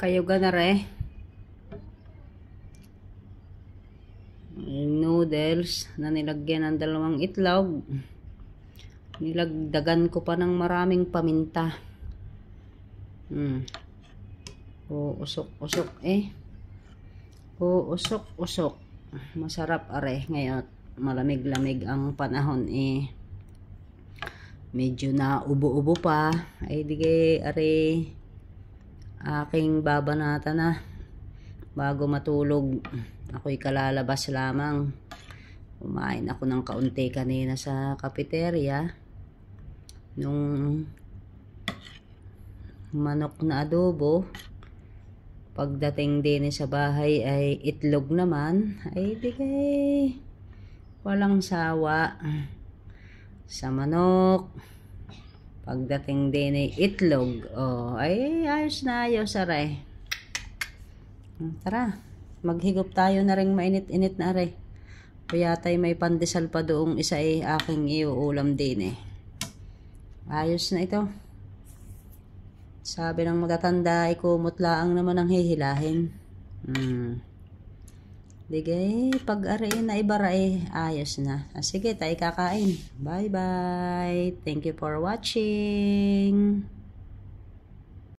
kayo ganare noodles na nilagyan ng dalawang itlog nilagdagan ko pa ng maraming paminta hmm. o usok usok eh o usok usok masarap are ngayon malamig lamig ang panahon eh medyo na ubo ubo pa ay di kay are aking babanata na bago matulog ako'y kalalabas lamang kumain ako ng kaunti kanina sa cafeteria nung manok na adobo pagdating din sa bahay ay itlog naman ay bigay walang sawa sa manok Pagdating din ay itlog. Oh, ay, ayos na ayos, aray. Hmm, tara, maghigop tayo na rin mainit-init na aray. Kuyatay may pandesal pa doong isa ay aking iuulam din eh. Ayos na ito. Sabi ng matatanda ay ang naman ang hihilahin. Hmm. Digay, pag arain na ibarae, ayos na. Ah, sige, tayo kakain. Bye-bye. Thank you for watching.